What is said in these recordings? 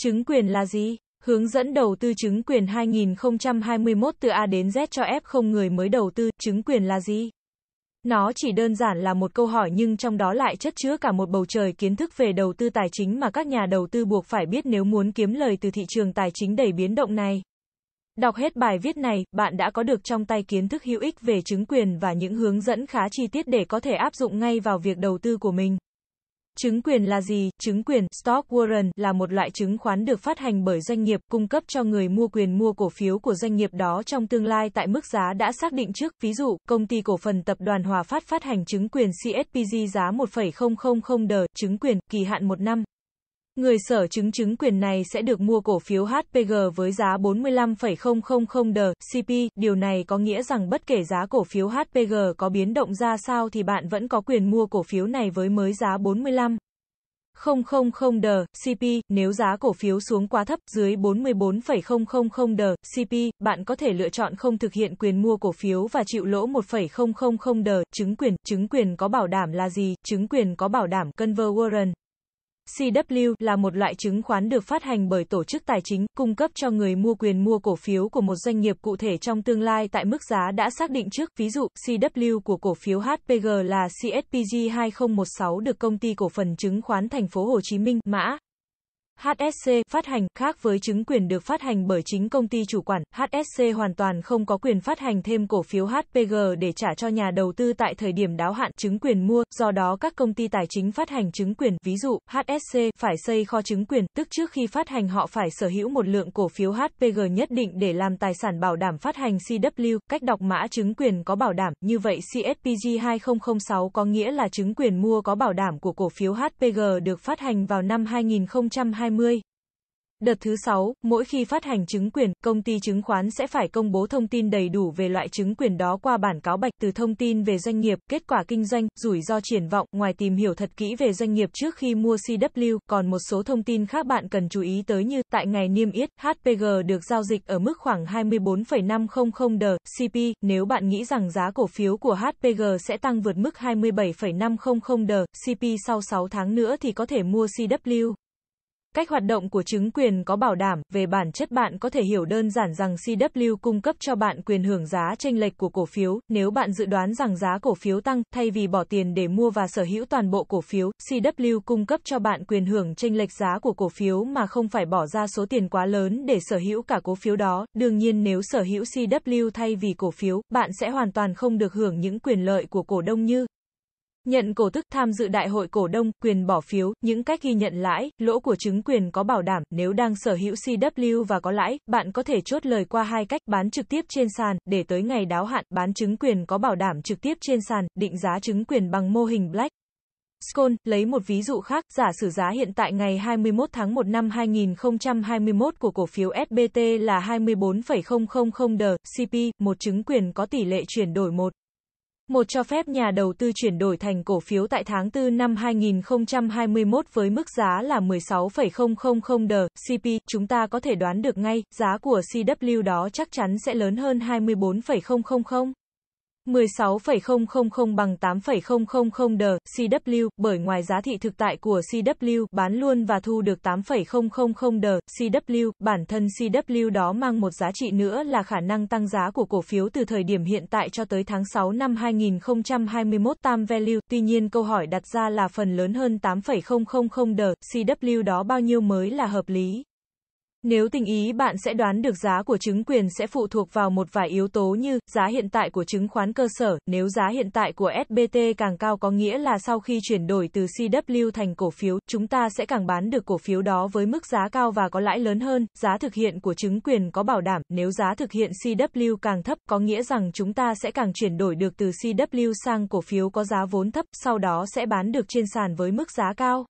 Chứng quyền là gì? Hướng dẫn đầu tư chứng quyền 2021 từ A đến Z cho F0 người mới đầu tư, chứng quyền là gì? Nó chỉ đơn giản là một câu hỏi nhưng trong đó lại chất chứa cả một bầu trời kiến thức về đầu tư tài chính mà các nhà đầu tư buộc phải biết nếu muốn kiếm lời từ thị trường tài chính đầy biến động này. Đọc hết bài viết này, bạn đã có được trong tay kiến thức hữu ích về chứng quyền và những hướng dẫn khá chi tiết để có thể áp dụng ngay vào việc đầu tư của mình. Chứng quyền là gì? Chứng quyền stock warrant là một loại chứng khoán được phát hành bởi doanh nghiệp, cung cấp cho người mua quyền mua cổ phiếu của doanh nghiệp đó trong tương lai tại mức giá đã xác định trước. Ví dụ, công ty cổ phần tập đoàn Hòa Phát phát hành chứng quyền CSPG giá 1,000 đờ, chứng quyền kỳ hạn 1 năm. Người sở chứng chứng quyền này sẽ được mua cổ phiếu HPG với giá 45,000 đờ CP, điều này có nghĩa rằng bất kể giá cổ phiếu HPG có biến động ra sao thì bạn vẫn có quyền mua cổ phiếu này với mới giá 45. 000 đờ CP, nếu giá cổ phiếu xuống quá thấp dưới 44,000 đờ CP, bạn có thể lựa chọn không thực hiện quyền mua cổ phiếu và chịu lỗ 1,000 đờ chứng quyền, chứng quyền có bảo đảm là gì, chứng quyền có bảo đảm cân vơ Warren. CW là một loại chứng khoán được phát hành bởi tổ chức tài chính, cung cấp cho người mua quyền mua cổ phiếu của một doanh nghiệp cụ thể trong tương lai tại mức giá đã xác định trước. Ví dụ, CW của cổ phiếu HPG là CSPG 2016 được công ty cổ phần chứng khoán thành phố Hồ Chí Minh, mã HSC phát hành khác với chứng quyền được phát hành bởi chính công ty chủ quản, HSC hoàn toàn không có quyền phát hành thêm cổ phiếu HPG để trả cho nhà đầu tư tại thời điểm đáo hạn chứng quyền mua, do đó các công ty tài chính phát hành chứng quyền, ví dụ HSC phải xây kho chứng quyền, tức trước khi phát hành họ phải sở hữu một lượng cổ phiếu HPG nhất định để làm tài sản bảo đảm phát hành CW, cách đọc mã chứng quyền có bảo đảm, như vậy CSPG 2006 có nghĩa là chứng quyền mua có bảo đảm của cổ phiếu HPG được phát hành vào năm 2020 2020. Đợt thứ 6, mỗi khi phát hành chứng quyền, công ty chứng khoán sẽ phải công bố thông tin đầy đủ về loại chứng quyền đó qua bản cáo bạch từ thông tin về doanh nghiệp, kết quả kinh doanh, rủi ro triển vọng, ngoài tìm hiểu thật kỹ về doanh nghiệp trước khi mua CW, còn một số thông tin khác bạn cần chú ý tới như tại ngày niêm yết, HPG được giao dịch ở mức khoảng 24,500 đ CP, nếu bạn nghĩ rằng giá cổ phiếu của HPG sẽ tăng vượt mức 27,500 đ CP sau 6 tháng nữa thì có thể mua CW. Cách hoạt động của chứng quyền có bảo đảm, về bản chất bạn có thể hiểu đơn giản rằng CW cung cấp cho bạn quyền hưởng giá chênh lệch của cổ phiếu, nếu bạn dự đoán rằng giá cổ phiếu tăng, thay vì bỏ tiền để mua và sở hữu toàn bộ cổ phiếu, CW cung cấp cho bạn quyền hưởng chênh lệch giá của cổ phiếu mà không phải bỏ ra số tiền quá lớn để sở hữu cả cổ phiếu đó. Đương nhiên nếu sở hữu CW thay vì cổ phiếu, bạn sẽ hoàn toàn không được hưởng những quyền lợi của cổ đông như Nhận cổ tức tham dự đại hội cổ đông, quyền bỏ phiếu, những cách ghi nhận lãi, lỗ của chứng quyền có bảo đảm, nếu đang sở hữu CW và có lãi, bạn có thể chốt lời qua hai cách, bán trực tiếp trên sàn, để tới ngày đáo hạn, bán chứng quyền có bảo đảm trực tiếp trên sàn, định giá chứng quyền bằng mô hình Black. Scone, lấy một ví dụ khác, giả sử giá hiện tại ngày 21 tháng 1 năm 2021 của cổ phiếu SBT là 24,000 đờ, CP, một chứng quyền có tỷ lệ chuyển đổi 1. Một cho phép nhà đầu tư chuyển đổi thành cổ phiếu tại tháng 4 năm 2021 với mức giá là 16,000 đờ CP, chúng ta có thể đoán được ngay, giá của CW đó chắc chắn sẽ lớn hơn 24,000. 16,000 bằng 8,000 đờ CW, bởi ngoài giá thị thực tại của CW bán luôn và thu được 8,000 đờ CW, bản thân CW đó mang một giá trị nữa là khả năng tăng giá của cổ phiếu từ thời điểm hiện tại cho tới tháng 6 năm 2021 tam value, tuy nhiên câu hỏi đặt ra là phần lớn hơn 8,000 đờ CW đó bao nhiêu mới là hợp lý. Nếu tình ý bạn sẽ đoán được giá của chứng quyền sẽ phụ thuộc vào một vài yếu tố như giá hiện tại của chứng khoán cơ sở, nếu giá hiện tại của SBT càng cao có nghĩa là sau khi chuyển đổi từ CW thành cổ phiếu, chúng ta sẽ càng bán được cổ phiếu đó với mức giá cao và có lãi lớn hơn, giá thực hiện của chứng quyền có bảo đảm, nếu giá thực hiện CW càng thấp có nghĩa rằng chúng ta sẽ càng chuyển đổi được từ CW sang cổ phiếu có giá vốn thấp, sau đó sẽ bán được trên sàn với mức giá cao.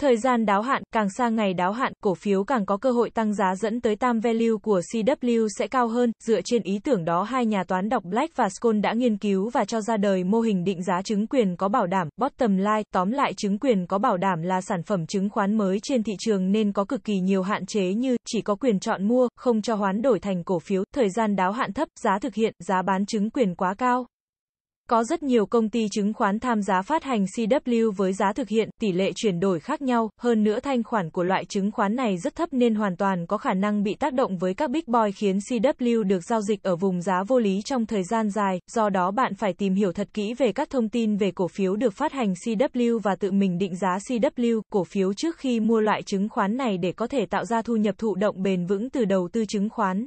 Thời gian đáo hạn, càng xa ngày đáo hạn, cổ phiếu càng có cơ hội tăng giá dẫn tới tam value của CW sẽ cao hơn. Dựa trên ý tưởng đó, hai nhà toán đọc Black và Scholl đã nghiên cứu và cho ra đời mô hình định giá chứng quyền có bảo đảm, bottom line. Tóm lại, chứng quyền có bảo đảm là sản phẩm chứng khoán mới trên thị trường nên có cực kỳ nhiều hạn chế như chỉ có quyền chọn mua, không cho hoán đổi thành cổ phiếu, thời gian đáo hạn thấp, giá thực hiện, giá bán chứng quyền quá cao. Có rất nhiều công ty chứng khoán tham gia phát hành CW với giá thực hiện, tỷ lệ chuyển đổi khác nhau, hơn nữa thanh khoản của loại chứng khoán này rất thấp nên hoàn toàn có khả năng bị tác động với các big boy khiến CW được giao dịch ở vùng giá vô lý trong thời gian dài, do đó bạn phải tìm hiểu thật kỹ về các thông tin về cổ phiếu được phát hành CW và tự mình định giá CW, cổ phiếu trước khi mua loại chứng khoán này để có thể tạo ra thu nhập thụ động bền vững từ đầu tư chứng khoán.